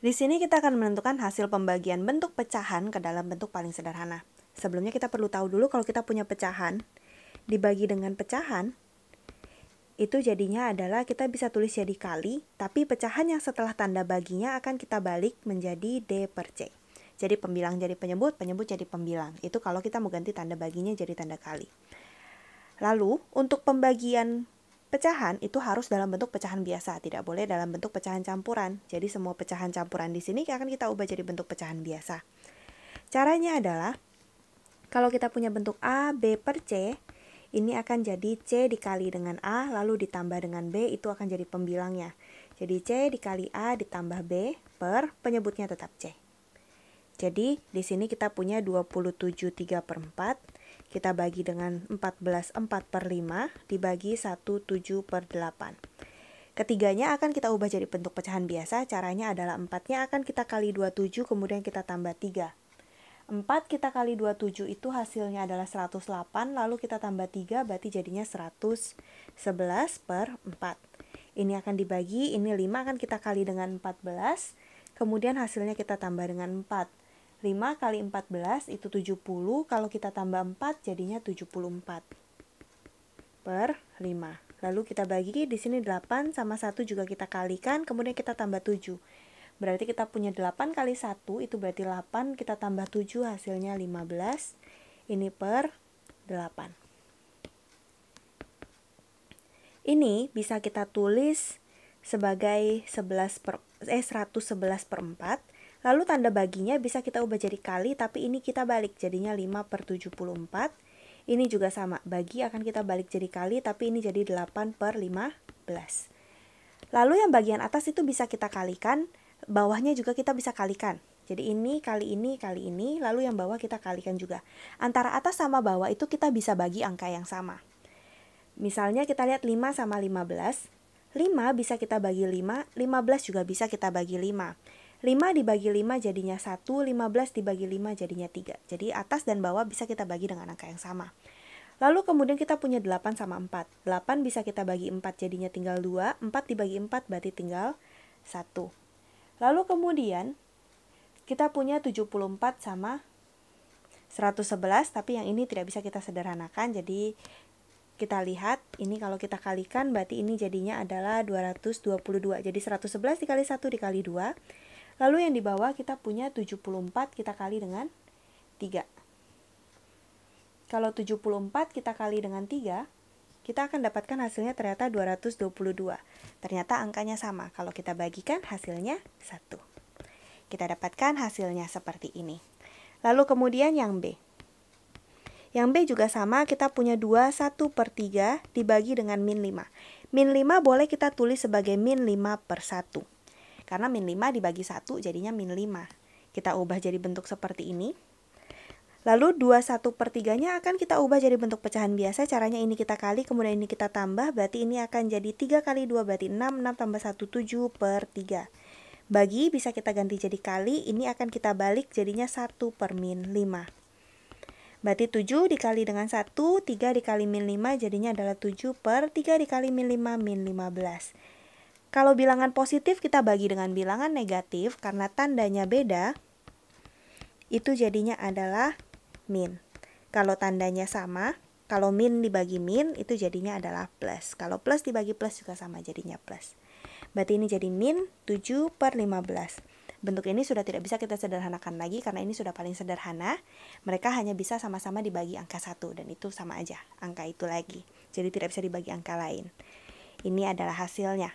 Di sini kita akan menentukan hasil pembagian bentuk pecahan ke dalam bentuk paling sederhana. Sebelumnya kita perlu tahu dulu kalau kita punya pecahan, dibagi dengan pecahan, itu jadinya adalah kita bisa tulis jadi kali, tapi pecahan yang setelah tanda baginya akan kita balik menjadi D per C. Jadi pembilang jadi penyebut, penyebut jadi pembilang. Itu kalau kita mau ganti tanda baginya jadi tanda kali. Lalu, untuk pembagian Pecahan itu harus dalam bentuk pecahan biasa, tidak boleh dalam bentuk pecahan campuran. Jadi semua pecahan campuran di sini akan kita ubah jadi bentuk pecahan biasa. Caranya adalah kalau kita punya bentuk A, B per C, ini akan jadi C dikali dengan A lalu ditambah dengan B itu akan jadi pembilangnya. Jadi C dikali A ditambah B per penyebutnya tetap C. Jadi di sini kita punya 27 3 per 4 kita bagi dengan 14 4 per 5 dibagi 1 7 per 8. Ketiganya akan kita ubah jadi bentuk pecahan biasa. Caranya adalah 4-nya akan kita kali 27 kemudian kita tambah 3. 4 kita kali 27 itu hasilnya adalah 108 lalu kita tambah 3 berarti jadinya 111 per 4 ini akan dibagi ini 5 akan kita kali dengan 14 kemudian hasilnya kita tambah dengan 4 5 kali 14 itu 70, kalau kita tambah 4 jadinya 74 per 5. Lalu kita bagi di sini 8 sama 1 juga kita kalikan, kemudian kita tambah 7. Berarti kita punya 8 kali 1 itu berarti 8, kita tambah 7 hasilnya 15, ini per 8. Ini bisa kita tulis sebagai 11 per, eh, 111 per 4, Lalu tanda baginya bisa kita ubah jadi kali, tapi ini kita balik jadinya 5 per 74. Ini juga sama, bagi akan kita balik jadi kali, tapi ini jadi 8 per 15. Lalu yang bagian atas itu bisa kita kalikan, bawahnya juga kita bisa kalikan. Jadi ini kali ini kali ini, lalu yang bawah kita kalikan juga. Antara atas sama bawah itu kita bisa bagi angka yang sama. Misalnya kita lihat 5 sama 15. 5 bisa kita bagi 5, 15 juga bisa kita bagi 5. 5 dibagi 5 jadinya 1, 15 dibagi 5 jadinya 3. Jadi atas dan bawah bisa kita bagi dengan angka yang sama. Lalu kemudian kita punya 8 sama 4. 8 bisa kita bagi 4 jadinya tinggal 2, 4 dibagi 4 berarti tinggal 1. Lalu kemudian kita punya 74 sama 111 tapi yang ini tidak bisa kita sederhanakan jadi kita lihat ini kalau kita kalikan berarti ini jadinya adalah 222 jadi 111 dikali 1 dikali 2 Lalu yang di bawah kita punya 74 kita kali dengan 3. Kalau 74 kita kali dengan 3, kita akan dapatkan hasilnya ternyata 222. Ternyata angkanya sama. Kalau kita bagikan hasilnya 1. Kita dapatkan hasilnya seperti ini. Lalu kemudian yang B. Yang B juga sama, kita punya 2, 1 per 3 dibagi dengan min 5. Min 5 boleh kita tulis sebagai min 5 per 1. Karena min 5 dibagi 1 jadinya min 5. Kita ubah jadi bentuk seperti ini. Lalu 21 per 3-nya akan kita ubah jadi bentuk pecahan biasa. Caranya ini kita kali, kemudian ini kita tambah. Berarti ini akan jadi 3 kali 2, berarti 6. 6 tambah 1, 7 per 3. Bagi bisa kita ganti jadi kali, ini akan kita balik jadinya 1 per min 5. Berarti 7 dikali dengan 1, 3 dikali min 5 jadinya adalah 7 per 3 dikali min 5 min 15. Kalau bilangan positif kita bagi dengan bilangan negatif karena tandanya beda, itu jadinya adalah min. Kalau tandanya sama, kalau min dibagi min itu jadinya adalah plus. Kalau plus dibagi plus juga sama jadinya plus. Berarti ini jadi min 7 per 15. Bentuk ini sudah tidak bisa kita sederhanakan lagi karena ini sudah paling sederhana. Mereka hanya bisa sama-sama dibagi angka 1 dan itu sama aja angka itu lagi. Jadi tidak bisa dibagi angka lain. Ini adalah hasilnya.